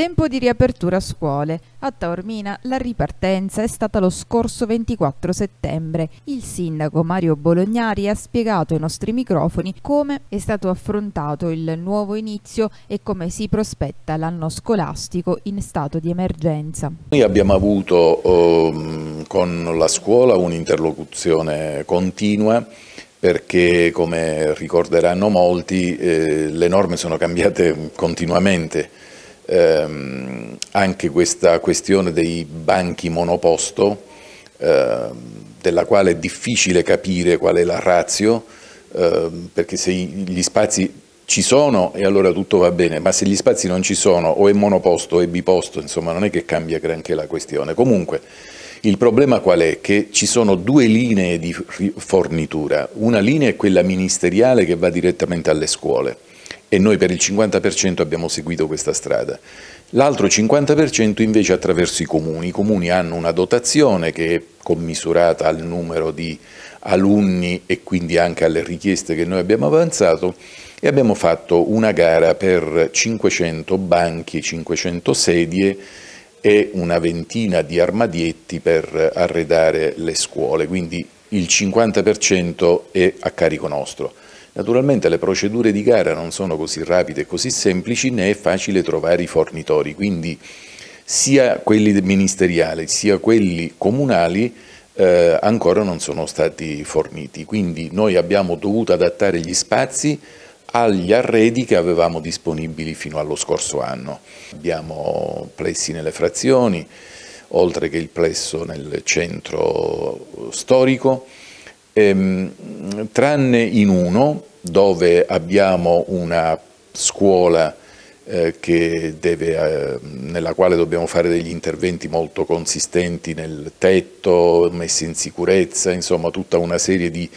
Tempo di riapertura scuole. A Taormina la ripartenza è stata lo scorso 24 settembre. Il sindaco Mario Bolognari ha spiegato ai nostri microfoni come è stato affrontato il nuovo inizio e come si prospetta l'anno scolastico in stato di emergenza. Noi abbiamo avuto eh, con la scuola un'interlocuzione continua perché come ricorderanno molti eh, le norme sono cambiate continuamente ehm, anche questa questione dei banchi monoposto, ehm, della quale è difficile capire qual è la ratio, ehm, perché se gli spazi ci sono e allora tutto va bene, ma se gli spazi non ci sono o è monoposto o è biposto, insomma non è che cambia granché la questione. Comunque il problema qual è? Che ci sono due linee di fornitura, una linea è quella ministeriale che va direttamente alle scuole, e noi per il 50% abbiamo seguito questa strada. L'altro 50% invece attraverso i comuni. I comuni hanno una dotazione che è commisurata al numero di alunni e quindi anche alle richieste che noi abbiamo avanzato e abbiamo fatto una gara per 500 banchi, 500 sedie e una ventina di armadietti per arredare le scuole, quindi il 50% è a carico nostro. Naturalmente le procedure di gara non sono così rapide e così semplici, né è facile trovare i fornitori, quindi sia quelli ministeriali sia quelli comunali eh, ancora non sono stati forniti. Quindi noi abbiamo dovuto adattare gli spazi agli arredi che avevamo disponibili fino allo scorso anno. Abbiamo plessi nelle frazioni, oltre che il plesso nel centro storico, ehm, tranne in uno dove abbiamo una scuola eh, deve, eh, nella quale dobbiamo fare degli interventi molto consistenti nel tetto, messi in sicurezza, insomma tutta una serie di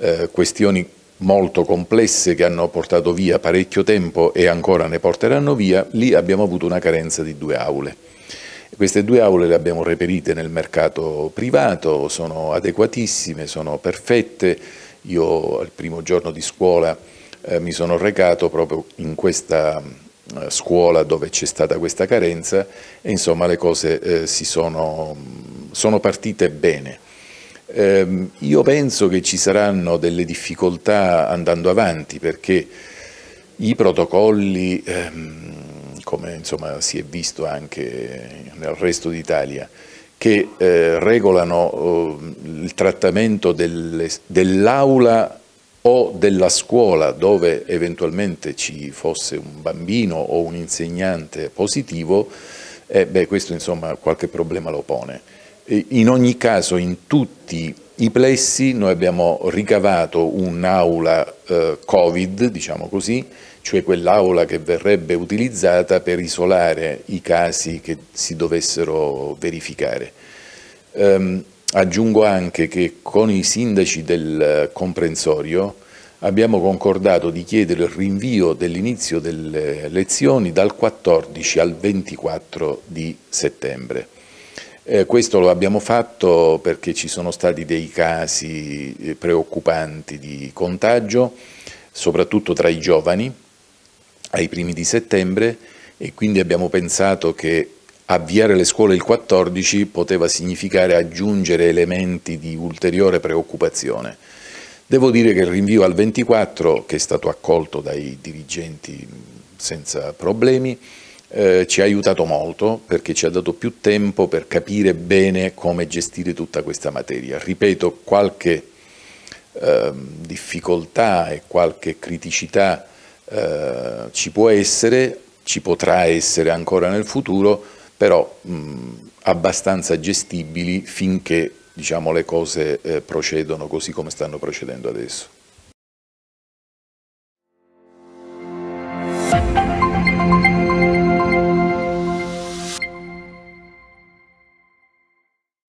eh, questioni molto complesse che hanno portato via parecchio tempo e ancora ne porteranno via, lì abbiamo avuto una carenza di due aule. Queste due aule le abbiamo reperite nel mercato privato, sono adeguatissime, sono perfette. Io al primo giorno di scuola eh, mi sono recato proprio in questa eh, scuola dove c'è stata questa carenza e insomma le cose eh, sono, mm, sono, partite bene. Ehm, io penso che ci saranno delle difficoltà andando avanti perché i protocolli... Ehm, come insomma, si è visto anche nel resto d'Italia, che eh, regolano eh, il trattamento dell'aula dell o della scuola dove eventualmente ci fosse un bambino o un insegnante positivo, eh, beh, questo insomma qualche problema lo pone. In ogni caso in tutti i plessi noi abbiamo ricavato un'aula eh, Covid, diciamo così, cioè quell'aula che verrebbe utilizzata per isolare i casi che si dovessero verificare. Ehm, aggiungo anche che con i sindaci del comprensorio abbiamo concordato di chiedere il rinvio dell'inizio delle lezioni dal 14 al 24 di settembre. Eh, questo lo abbiamo fatto perché ci sono stati dei casi eh, preoccupanti di contagio, soprattutto tra i giovani, ai primi di settembre e quindi abbiamo pensato che avviare le scuole il 14 poteva significare aggiungere elementi di ulteriore preoccupazione. Devo dire che il rinvio al 24, che è stato accolto dai dirigenti senza problemi, eh, ci ha aiutato molto perché ci ha dato più tempo per capire bene come gestire tutta questa materia. Ripeto, qualche eh, difficoltà e qualche criticità eh, ci può essere, ci potrà essere ancora nel futuro, però mh, abbastanza gestibili finché diciamo, le cose eh, procedono così come stanno procedendo adesso.